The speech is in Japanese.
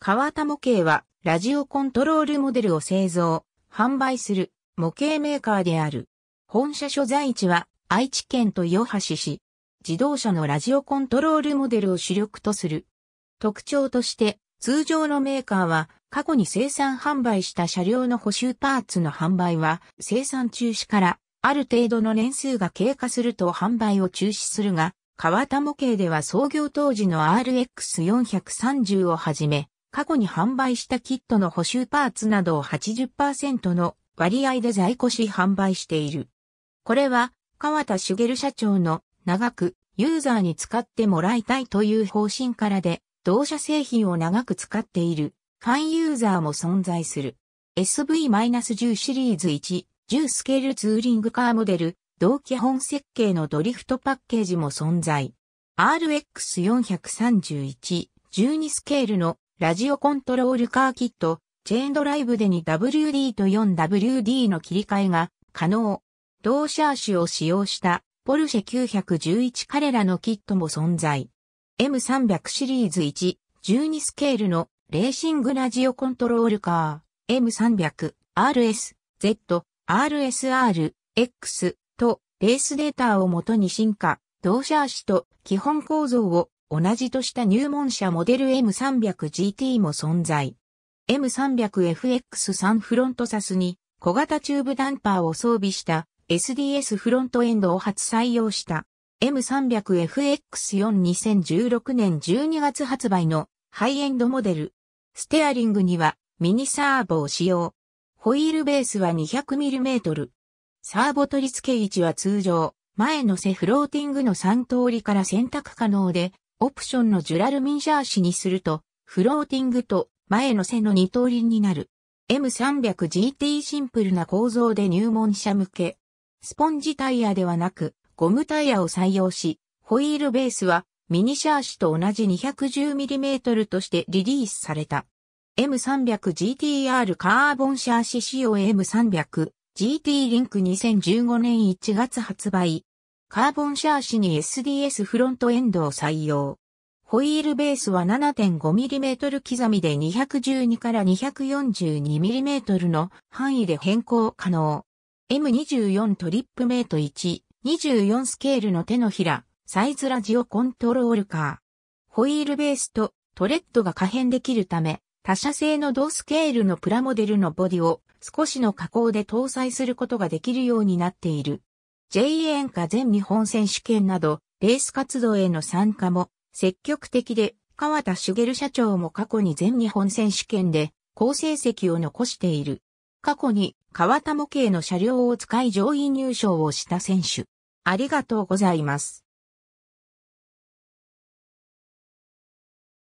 川田模型は、ラジオコントロールモデルを製造、販売する模型メーカーである。本社所在地は愛知県豊橋市。自動車のラジオコントロールモデルを主力とする。特徴として、通常のメーカーは過去に生産販売した車両の補修パーツの販売は生産中止からある程度の年数が経過すると販売を中止するが、川田模型では創業当時の RX430 をはじめ、過去に販売したキットの補修パーツなどを80%の割合で在庫し販売している。これは、川田茂社長の長くユーザーに使ってもらいたいという方針からで、同社製品を長く使っているファンユーザーも存在する。SV-10 シリーズ1、10スケールツーリングカーモデル、同基本設計のドリフトパッケージも存在。RX431、12スケールのラジオコントロールカーキット、チェーンドライブで 2WD と 4WD の切り替えが可能。同シャーシを使用したポルシェ911彼らのキットも存在。M300 シリーズ1、12スケールのレーシングラジオコントロールカー、M300、RS、Z、RSR、X とレースデータをもとに進化、同シャーシと基本構造を同じとした入門者モデル M300GT も存在。M300FX 3フロントサスに小型チューブダンパーを装備した SDS フロントエンドを初採用した M300FX42016 年12月発売のハイエンドモデル。ステアリングにはミニサーボを使用。ホイールベースは 200mm。サーボ取り付け位置は通常、前の背フローティングの3通りから選択可能で、オプションのジュラルミンジャーシにすると、フローティングと前の背の二通りになる。M300GT シンプルな構造で入門者向け。スポンジタイヤではなく、ゴムタイヤを採用し、ホイールベースはミニシャーシと同じ 210mm としてリリースされた。M300GTR カーボンシャーシ仕様 M300GT リンク2015年1月発売。カーボンシャーシに SDS フロントエンドを採用。ホイールベースは 7.5mm 刻みで212から 242mm の範囲で変更可能。M24 トリップメート1、24スケールの手のひら、サイズラジオコントロールカー。ホイールベースとトレッドが可変できるため、他社製の同スケールのプラモデルのボディを少しの加工で搭載することができるようになっている。JA 演歌全日本選手権など、レース活動への参加も積極的で、川田茂社長も過去に全日本選手権で好成績を残している。過去に川田模型の車両を使い上位入賞をした選手。ありがとうございます。